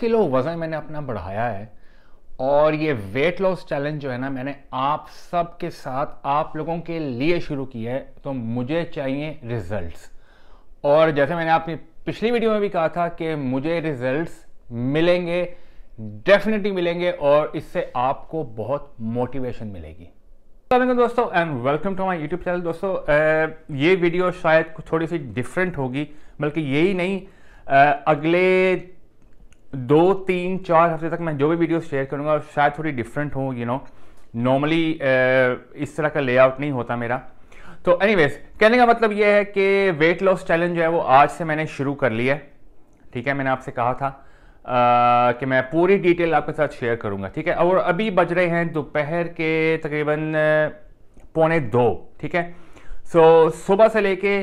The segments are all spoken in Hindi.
किलो वज़न मैंने अपना बढ़ाया है और ये वेट लॉस चैलेंज जो है ना मैंने आप सब के साथ आप लोगों के लिए शुरू किया है तो मुझे चाहिए रिजल्ट्स और जैसे मैंने आपने पिछली वीडियो में भी कहा था कि मुझे रिजल्ट्स मिलेंगे डेफिनेटली मिलेंगे और इससे आपको बहुत मोटिवेशन मिलेगी तो तो दोस्तों and welcome to my YouTube channel दोस्तों ये वीडियो शायद थोड़ी सी डिफरेंट होगी बल्कि यही नहीं अगले दो तीन चार हफ्ते तक मैं जो भी वीडियो शेयर करूँगा शायद थोड़ी डिफरेंट हो यू नो नॉर्मली इस तरह का लेआउट नहीं होता मेरा तो एनीवेज कहने का मतलब यह है कि वेट लॉस चैलेंज जो है वो आज से मैंने शुरू कर लिया है ठीक है मैंने आपसे कहा था आ, uh, कि मैं पूरी डिटेल आपके साथ शेयर करूंगा ठीक है और अभी बज रहे हैं दोपहर के तकरीबन uh, पौने दो ठीक है सो सुबह से लेके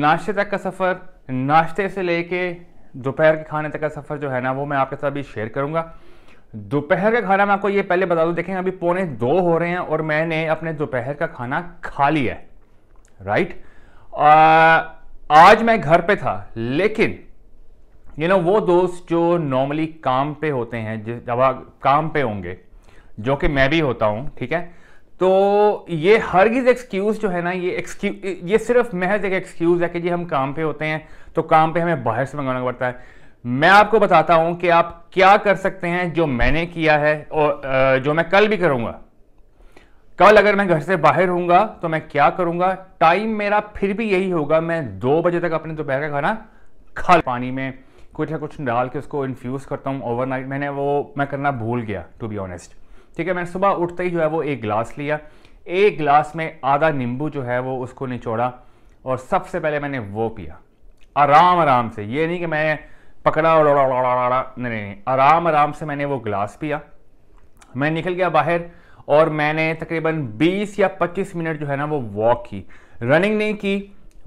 नाश्ते तक का सफ़र नाश्ते से लेके दोपहर के खाने तक का सफ़र जो है ना वो मैं आपके साथ भी शेयर करूँगा दोपहर का खाना मैं आपको ये पहले बता दूँ देखें अभी पौने दो हो रहे हैं और मैंने अपने दोपहर का खाना खा लिया है राइट आ, आज मैं घर पे था लेकिन यू नो वो दोस्त जो नॉर्मली काम पे होते हैं जब आप काम पे होंगे जो कि मैं भी होता हूँ ठीक है तो ये हर हरगिज एक्सक्यूज़ जो है ना ये एक्सक्यू ये सिर्फ महज एक एक्सक्यूज़ है कि जी हम काम पे होते हैं तो काम पे हमें बाहर से मंगाना पड़ता है मैं आपको बताता हूं कि आप क्या कर सकते हैं जो मैंने किया है और जो मैं कल भी करूंगा कल अगर मैं घर से बाहर हूंगा तो मैं क्या करूंगा टाइम मेरा फिर भी यही होगा मैं दो बजे तक अपने दोपहर का खाना खा पानी में कुछ ना कुछ डाल के उसको इन्फ्यूज़ करता हूँ ओवरनाइट मैंने वो मैं करना भूल गया टू बी ऑनेस्ट ठीक है मैंने सुबह उठते ही जो है वो एक गिलास लिया एक गिलास में आधा नींबू जो है वो उसको निचोड़ा और सबसे पहले मैंने वो पिया आराम आराम से ये नहीं कि मैं पकड़ा और नहीं नहीं आराम आराम से मैंने वो गिलास पिया मैं निकल गया बाहर और मैंने तकरीबन 20 या 25 मिनट जो है ना वो वॉक की रनिंग नहीं की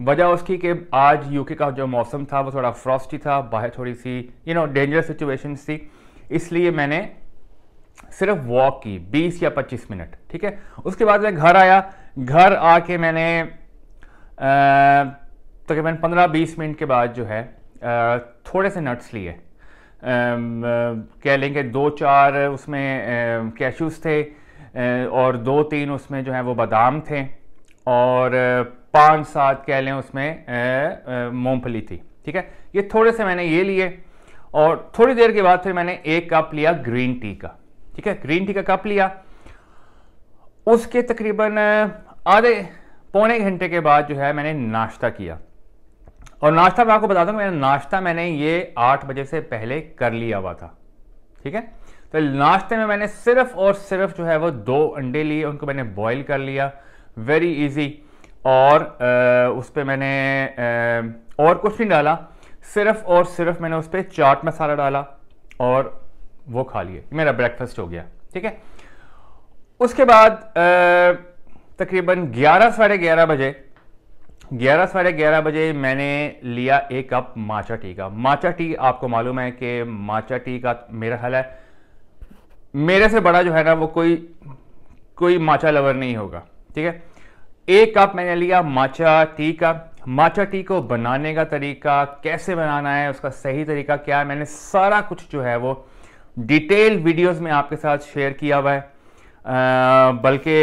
वजह उसकी कि आज यूके का जो मौसम था वो थोड़ा फ्रॉस्टी था बाहर थोड़ी सी यू नो डेंजरस सिचुएशन थी इसलिए मैंने सिर्फ वॉक की 20 या 25 मिनट ठीक है उसके बाद मैं घर आया घर आके मैंने आ, तकरीबन पंद्रह बीस मिनट के बाद जो है थोड़े से नट्स लिए कह लें कि दो चार उसमें कैशूज़ थे और दो तीन उसमें जो है वो बादाम थे और पांच सात कह लें उसमें मूंगफली थी ठीक है ये थोड़े से मैंने ये लिए और थोड़ी देर के बाद फिर मैंने एक कप लिया ग्रीन टी का ठीक है ग्रीन टी का कप लिया उसके तकरीबन आधे पौने घंटे के बाद जो है मैंने नाश्ता किया और नाश्ता मैं आपको बता दूँ मेरा नाश्ता मैंने ये आठ बजे से पहले कर लिया हुआ था ठीक है तो नाश्ते में मैंने सिर्फ और सिर्फ जो है वो दो अंडे लिए उनको मैंने बॉईल कर लिया वेरी इजी और आ, उस पर मैंने आ, और कुछ नहीं डाला सिर्फ और सिर्फ मैंने उस पर चाट मसाला डाला और वो खा लिए मेरा ब्रेकफास्ट हो गया ठीक है उसके बाद तकरीबन ग्यारह साढ़े ग्यारह बजे ग्यारह साढ़े ग्यारह बजे मैंने लिया एक कप माचा टी का माचा टी आपको मालूम है कि माचा टी का मेरा ख्याल है मेरे से बड़ा जो है ना वो कोई कोई माचा लवर नहीं होगा ठीक है एक कप मैंने लिया माचा टी का माचा टी को बनाने का तरीका कैसे बनाना है उसका सही तरीका क्या है मैंने सारा कुछ जो है वो डिटेल वीडियोस में आपके साथ शेयर किया हुआ है बल्कि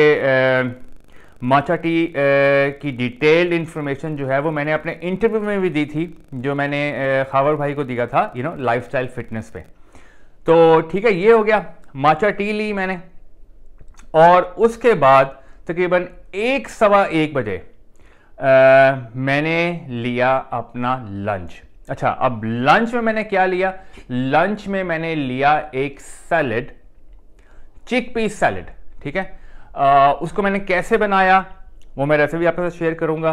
माचा टी की डिटेल्ड इन्फॉर्मेशन जो है वो मैंने अपने इंटरव्यू में भी दी थी जो मैंने खावर भाई को दिया था यू नो लाइफस्टाइल फिटनेस पे तो ठीक है ये हो गया माचा टी ली मैंने और उसके बाद तकरीबन एक सवा एक बजे आ, मैंने लिया अपना लंच अच्छा अब लंच में मैंने क्या लिया लंच में मैंने लिया एक सैलड चिक पीस सैलड ठीक है आ, उसको मैंने कैसे बनाया वो मैं रेसिपी आपके साथ शेयर करूँगा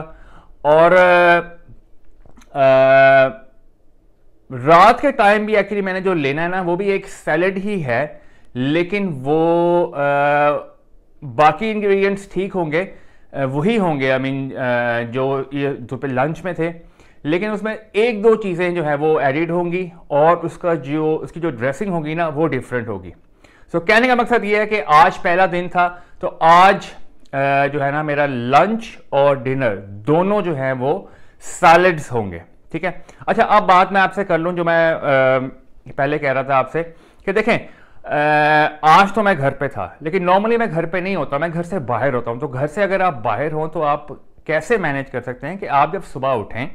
और रात के टाइम भी एक्चुअली मैंने जो लेना है ना वो भी एक सैलड ही है लेकिन वो आ, बाकी इंग्रेडिएंट्स ठीक होंगे वही होंगे आई I मीन mean, जो ये पे लंच में थे लेकिन उसमें एक दो चीज़ें जो है वो एडिड होंगी और उसका जो उसकी जो ड्रेसिंग होगी ना वो डिफरेंट होगी सो so, कहने का मकसद ये है कि आज पहला दिन था तो आज जो है ना मेरा लंच और डिनर दोनों जो है वो सैलड्स होंगे ठीक है अच्छा अब बात मैं आपसे कर लूँ जो मैं आ, पहले कह रहा था आपसे कि देखें आज तो मैं घर पे था लेकिन नॉर्मली मैं घर पे नहीं होता मैं घर से बाहर होता हूँ तो घर से अगर आप बाहर हों तो आप कैसे मैनेज कर सकते हैं कि आप जब सुबह उठें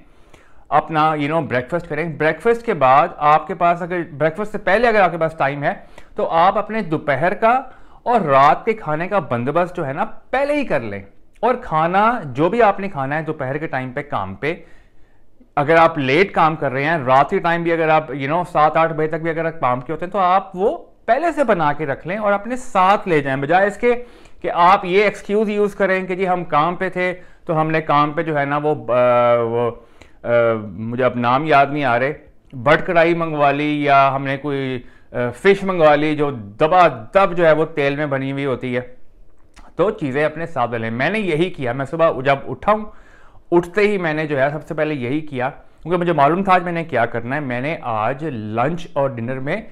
अपना यू नो ब्रेकफास्ट करें ब्रेकफास्ट के बाद आपके पास अगर ब्रेकफास्ट से पहले अगर आपके पास टाइम है तो आप अपने दोपहर का और रात के खाने का बंदोबस्त जो है ना पहले ही कर लें और खाना जो भी आपने खाना है दोपहर के टाइम पे काम पे अगर आप लेट काम कर रहे हैं रात के टाइम भी अगर आप यू नो सात आठ बजे तक भी अगर काम के होते हैं तो आप वो पहले से बना के रख लें और अपने साथ ले जाएं बजाय इसके कि आप ये एक्सक्यूज यूज़ करें कि जी हम काम पे थे तो हमने काम पे जो है ना वो आ, वो आ, मुझे अब नाम याद नहीं आ रहे बट कढ़ाई मंगवा ली या हमने कोई फिश मंगवा ली जो दबा दब जो है वो तेल में बनी हुई होती है तो चीज़ें अपने साथ लें मैंने यही किया मैं सुबह जब उठाऊँ उठते ही मैंने जो है सबसे पहले यही किया क्योंकि मुझे मालूम था आज मैंने क्या करना है मैंने आज लंच और डिनर में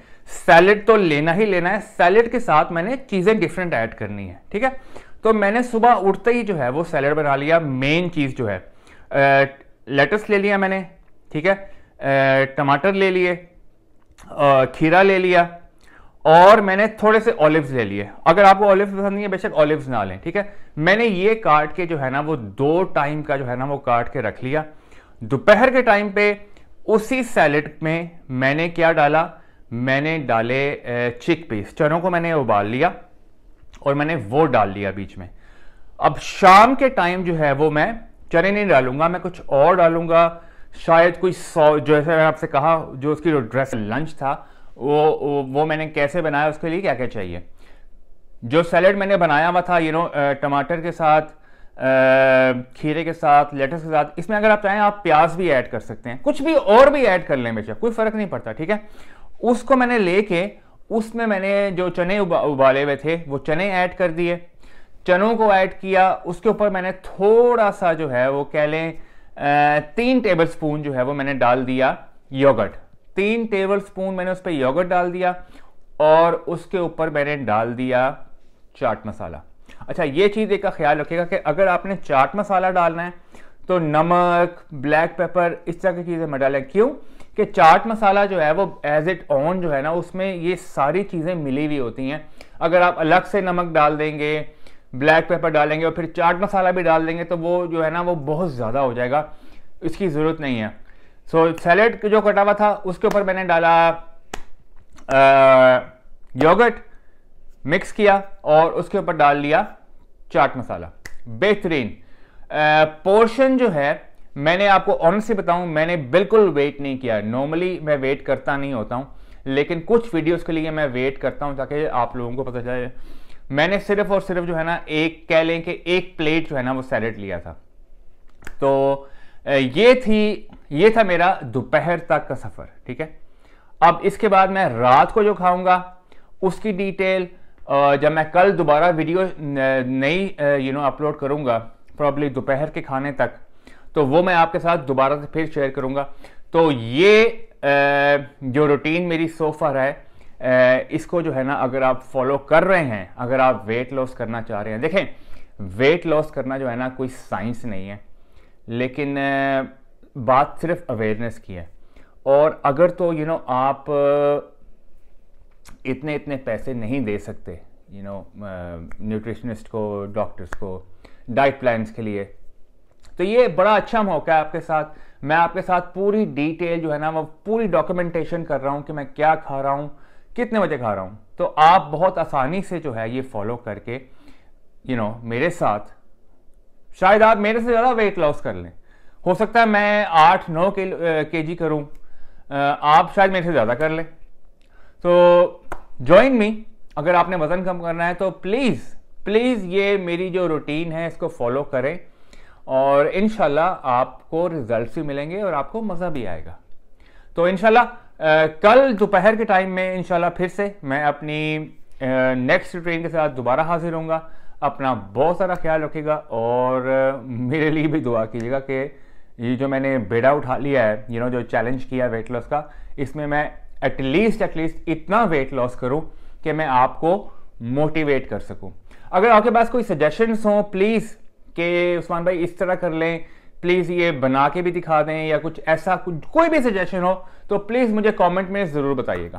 सैलड तो लेना ही लेना है सैलड के साथ मैंने चीज़ें डिफरेंट ऐड करनी है ठीक है तो मैंने सुबह उठते ही जो है वो सैलड बना लिया मेन चीज़ जो है लेटस ले लिया मैंने ठीक है टमाटर ले लिए खीरा ले लिया और मैंने थोड़े से ऑलिव्स ले लिए अगर आपको ऑलिव्स पसंद नहीं है बेशक ऑलिव्स ना लें ठीक है मैंने ये काट के जो है ना वो दो टाइम का जो है ना वो काट के रख लिया दोपहर के टाइम पे उसी सैलेड में मैंने क्या डाला मैंने डाले चिक पीस चनों को मैंने उबाल लिया और मैंने वो डाल लिया बीच में अब शाम के टाइम जो है वो मैं चने नहीं डालूंगा मैं कुछ और डालूंगा शायद कोई सौ जैसे मैंने आपसे कहा जो उसकी जो ड्रेस लंच था वो वो मैंने कैसे बनाया उसके लिए क्या क्या चाहिए जो सैलड मैंने बनाया हुआ था यू नो टमाटर के साथ खीरे के साथ लेटस के साथ इसमें अगर आप चाहें आप प्याज भी ऐड कर सकते हैं कुछ भी और भी ऐड कर लें बेचा कोई फ़र्क नहीं पड़ता ठीक है उसको मैंने लेके उसमें मैंने जो चने उबाले हुए थे वो चने ऐड कर दिए चनों को ऐड किया उसके ऊपर मैंने थोड़ा सा जो है वो कह लें तीन टेबल स्पून जो है वो मैंने डाल दिया योगर्ट तीन टेबल स्पून मैंने उस पर योगर्ट डाल दिया और उसके ऊपर मैंने डाल दिया चाट मसाला अच्छा ये चीज़ एक का ख्याल रखिएगा कि अगर आपने चाट मसाला डालना है तो नमक ब्लैक पेपर इस तरह की चीज़ें मैं डालें क्यों कि चाट मसाला जो है वो एज इट ऑन जो है ना उसमें ये सारी चीज़ें मिली हुई होती हैं अगर आप अलग से नमक डाल देंगे ब्लैक पेपर डालेंगे और फिर चाट मसाला भी डाल देंगे तो वो जो है ना वो बहुत ज़्यादा हो जाएगा इसकी ज़रूरत नहीं है सो so, सैलेड जो कटा हुआ था उसके ऊपर मैंने डाला योगट मिक्स किया और उसके ऊपर डाल लिया चाट मसाला बेहतरीन पोर्शन जो है मैंने आपको ऑनेस्टली बताऊं मैंने बिल्कुल वेट नहीं किया नॉर्मली मैं वेट करता नहीं होता हूं लेकिन कुछ वीडियोस के लिए मैं वेट करता हूं ताकि आप लोगों को पता चले मैंने सिर्फ और सिर्फ जो है ना एक कह लें कि एक प्लेट जो है ना वो सैलेड लिया था तो ये थी ये था मेरा दोपहर तक का सफ़र ठीक है अब इसके बाद मैं रात को जो खाऊंगा उसकी डिटेल जब मैं कल दोबारा वीडियो नई यू नो अपलोड करूंगा प्रॉब्ली दोपहर के खाने तक तो वो मैं आपके साथ दोबारा से फिर शेयर करूंगा तो ये जो रूटीन मेरी सोफा है इसको जो है ना अगर आप फॉलो कर रहे हैं अगर आप वेट लॉस करना चाह रहे हैं देखें वेट लॉस करना जो है ना कोई साइंस नहीं है लेकिन बात सिर्फ अवेयरनेस की है और अगर तो यू नो आप इतने इतने पैसे नहीं दे सकते यू नो न्यूट्रिशनिस्ट को डॉक्टर्स को डाइट प्लान्स के लिए तो ये बड़ा अच्छा मौका है आपके साथ मैं आपके साथ पूरी डिटेल जो है ना वो पूरी डॉक्यूमेंटेशन कर रहा हूँ कि मैं क्या खा रहा हूँ कितने बजे खा रहा हूँ तो आप बहुत आसानी से जो है ये फॉलो करके यू you नो know, मेरे साथ शायद आप मेरे से ज़्यादा वेट लॉस कर लें हो सकता है मैं आठ नौ के जी करूँ आप शायद मेरे से ज़्यादा कर लें तो ज्वाइन मी अगर आपने वज़न कम करना है तो प्लीज़ प्लीज़ ये मेरी जो रूटीन है इसको फॉलो करें और इन आपको रिजल्ट भी मिलेंगे और आपको मज़ा भी आएगा तो इनशाला कल दोपहर के टाइम में इंशाल्लाह फिर से मैं अपनी नेक्स्ट ट्रेन के साथ दोबारा हाजिर हूँ अपना बहुत सारा ख्याल रखिएगा और मेरे लिए भी दुआ कीजिएगा कि ये जो मैंने बेड़ा उठा लिया है यू नो जो चैलेंज किया वेट लॉस का इसमें मैं एटलीस्ट एटलीस्ट इतना वेट लॉस करूं कि मैं आपको मोटिवेट कर सकूं अगर आपके पास कोई सजेशंस हों प्लीज़ कि उस्मान भाई इस तरह कर लें प्लीज़ ये बना के भी दिखा दें या कुछ ऐसा कुछ कोई भी सजेशन हो तो प्लीज़ मुझे कमेंट में ज़रूर बताइएगा